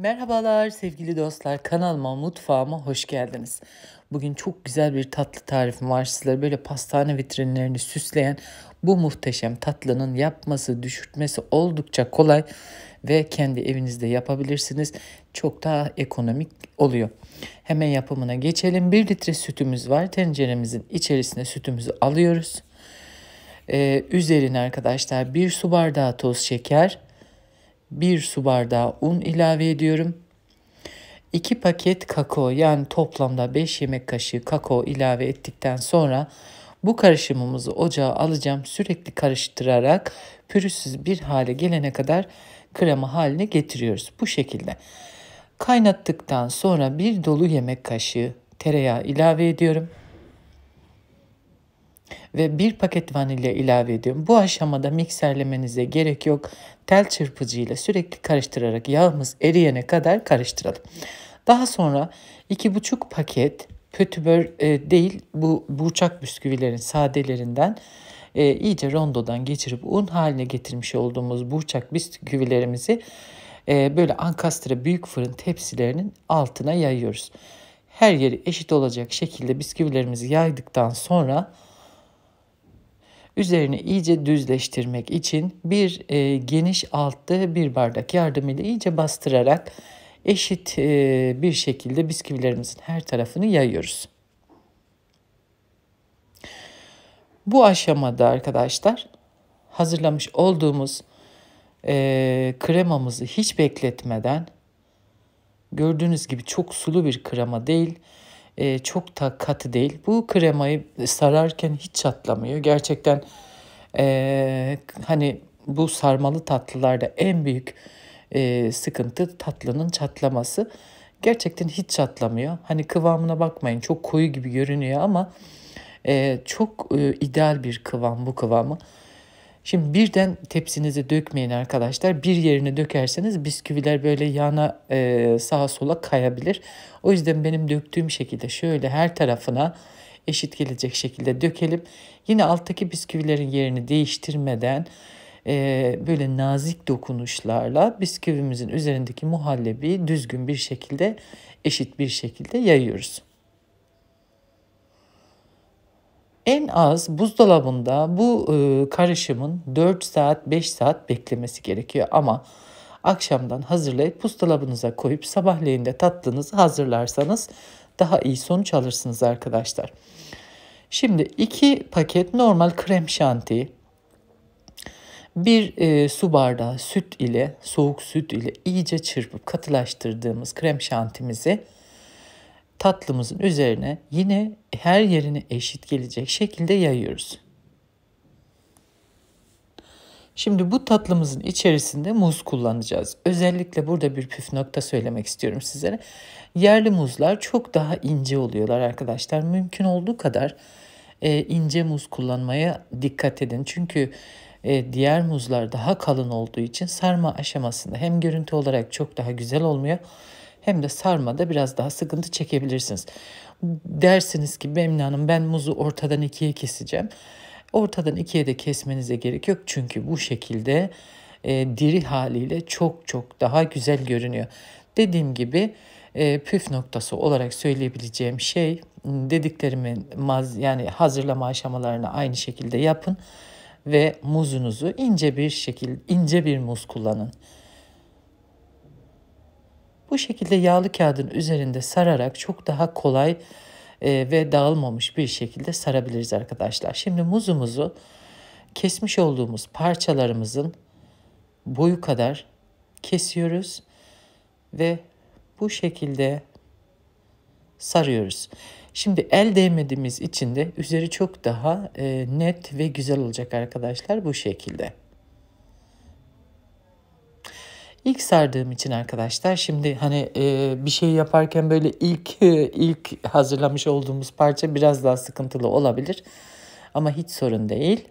Merhabalar sevgili dostlar kanalıma mutfağıma hoş geldiniz. Bugün çok güzel bir tatlı tarifim var sizlere böyle pastane vitrinlerini süsleyen bu muhteşem tatlının yapması düşürtmesi oldukça kolay ve kendi evinizde yapabilirsiniz. Çok daha ekonomik oluyor. Hemen yapımına geçelim. 1 litre sütümüz var tenceremizin içerisine sütümüzü alıyoruz. Ee, üzerine arkadaşlar 1 su bardağı toz şeker 1 su bardağı un ilave ediyorum. 2 paket kakao yani toplamda 5 yemek kaşığı kakao ilave ettikten sonra bu karışımımızı ocağa alacağım. Sürekli karıştırarak pürüzsüz bir hale gelene kadar krema haline getiriyoruz. Bu şekilde. Kaynattıktan sonra bir dolu yemek kaşığı tereyağı ilave ediyorum ve bir paket vanilya ilave ediyorum. Bu aşamada mikserlemenize gerek yok. Tel çırpıcıyla sürekli karıştırarak yağımız eriyene kadar karıştıralım. Daha sonra 2,5 paket pötübör e, değil bu burçak bisküvilerin sadelerinden e, iyice rondodan geçirip un haline getirmiş olduğumuz burçak bisküvilerimizi e, böyle ankastre büyük fırın tepsilerinin altına yayıyoruz. Her yeri eşit olacak şekilde bisküvilerimizi yaydıktan sonra Üzerine iyice düzleştirmek için bir e, geniş altı bir bardak yardımıyla iyice bastırarak eşit e, bir şekilde bisküvilerimizin her tarafını yayıyoruz. Bu aşamada arkadaşlar hazırlamış olduğumuz e, kremamızı hiç bekletmeden gördüğünüz gibi çok sulu bir krema değil e, çok da katı değil. Bu kremayı sararken hiç çatlamıyor. Gerçekten e, hani bu sarmalı tatlılarda en büyük e, sıkıntı tatlının çatlaması. Gerçekten hiç çatlamıyor. Hani kıvamına bakmayın çok koyu gibi görünüyor ama e, çok e, ideal bir kıvam bu kıvamı. Şimdi birden tepsinizi dökmeyin arkadaşlar. Bir yerine dökerseniz bisküviler böyle yana e, sağa sola kayabilir. O yüzden benim döktüğüm şekilde şöyle her tarafına eşit gelecek şekilde dökelim. Yine alttaki bisküvilerin yerini değiştirmeden e, böyle nazik dokunuşlarla bisküvimizin üzerindeki muhallebi düzgün bir şekilde eşit bir şekilde yayıyoruz. En az buzdolabında bu e, karışımın 4 saat 5 saat beklemesi gerekiyor ama akşamdan hazırlayıp buzdolabınıza koyup sabahleyin de tatlınızı hazırlarsanız daha iyi sonuç alırsınız arkadaşlar. Şimdi 2 paket normal krem şanti, bir e, su bardağı süt ile soğuk süt ile iyice çırpıp katılaştırdığımız krem şantimizi tatlımızın üzerine yine her yerine eşit gelecek şekilde yayıyoruz. Şimdi bu tatlımızın içerisinde muz kullanacağız. Özellikle burada bir püf nokta söylemek istiyorum sizlere. Yerli muzlar çok daha ince oluyorlar arkadaşlar. Mümkün olduğu kadar e, ince muz kullanmaya dikkat edin. Çünkü e, diğer muzlar daha kalın olduğu için sarma aşamasında hem görüntü olarak çok daha güzel olmuyor hem de sarmada biraz daha sıkıntı çekebilirsiniz. Dersiniz ki Memnun Hanım ben muzu ortadan ikiye keseceğim. Ortadan ikiye de kesmenize gerek yok çünkü bu şekilde e, diri haliyle çok çok daha güzel görünüyor. Dediğim gibi e, püf noktası olarak söyleyebileceğim şey dediklerimi yani hazırlama aşamalarını aynı şekilde yapın ve muzunuzu ince bir şekil ince bir muz kullanın. Bu şekilde yağlı kağıdın üzerinde sararak çok daha kolay e, ve dağılmamış bir şekilde sarabiliriz arkadaşlar. Şimdi muzumuzu kesmiş olduğumuz parçalarımızın boyu kadar kesiyoruz ve bu şekilde sarıyoruz. Şimdi el değmediğimiz için de üzeri çok daha e, net ve güzel olacak arkadaşlar bu şekilde. İlk sardığım için arkadaşlar şimdi hani e, bir şey yaparken böyle ilk e, ilk hazırlamış olduğumuz parça biraz daha sıkıntılı olabilir. Ama hiç sorun değil.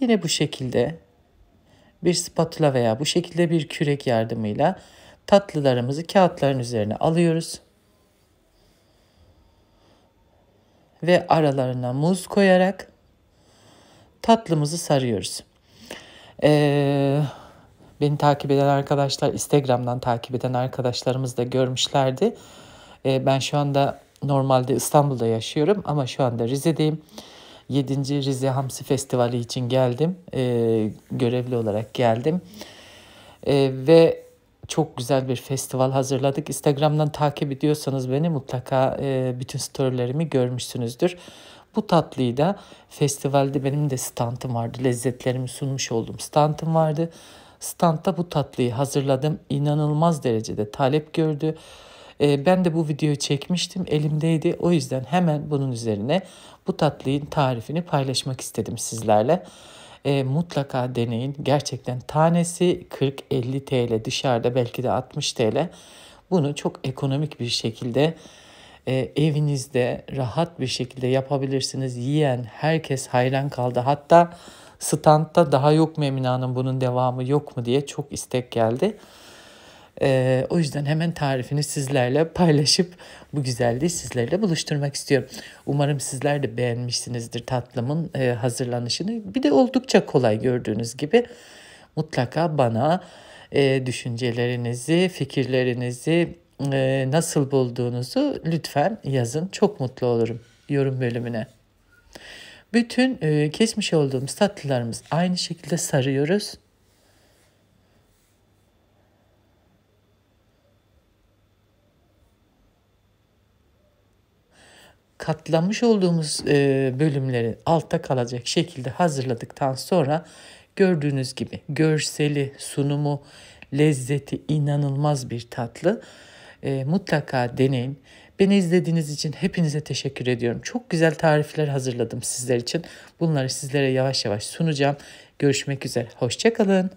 Yine bu şekilde bir spatula veya bu şekilde bir kürek yardımıyla tatlılarımızı kağıtların üzerine alıyoruz. Ve aralarına muz koyarak tatlımızı sarıyoruz. Eee Beni takip eden arkadaşlar, Instagram'dan takip eden arkadaşlarımız da görmüşlerdi. Ee, ben şu anda normalde İstanbul'da yaşıyorum ama şu anda Rize'deyim. 7. Rize Hamsi Festivali için geldim. Ee, görevli olarak geldim. Ee, ve çok güzel bir festival hazırladık. Instagram'dan takip ediyorsanız beni mutlaka e, bütün storylerimi görmüşsünüzdür. Bu tatlıyı da festivalde benim de standım vardı. Lezzetlerimi sunmuş olduğum standım vardı. Standta bu tatlıyı hazırladım. İnanılmaz derecede talep gördü. Ee, ben de bu videoyu çekmiştim elimdeydi. O yüzden hemen bunun üzerine bu tatlının tarifini paylaşmak istedim sizlerle. E, mutlaka deneyin. Gerçekten tanesi 40-50 TL dışarıda belki de 60 TL. Bunu çok ekonomik bir şekilde e, evinizde rahat bir şekilde yapabilirsiniz. Yiyen herkes hayran kaldı. Hatta standta daha yok mu Emine bunun devamı yok mu diye çok istek geldi. Ee, o yüzden hemen tarifini sizlerle paylaşıp bu güzelliği sizlerle buluşturmak istiyorum. Umarım sizler de beğenmişsinizdir tatlımın e, hazırlanışını. Bir de oldukça kolay gördüğünüz gibi mutlaka bana e, düşüncelerinizi, fikirlerinizi, e, nasıl bulduğunuzu lütfen yazın. Çok mutlu olurum yorum bölümüne. Bütün e, kesmiş olduğumuz tatlılarımız aynı şekilde sarıyoruz. Katlamış olduğumuz e, bölümleri altta kalacak şekilde hazırladıktan sonra gördüğünüz gibi görseli, sunumu, lezzeti inanılmaz bir tatlı. E, mutlaka deneyin. Beni izlediğiniz için hepinize teşekkür ediyorum. Çok güzel tarifler hazırladım sizler için. Bunları sizlere yavaş yavaş sunacağım. Görüşmek üzere. Hoşçakalın.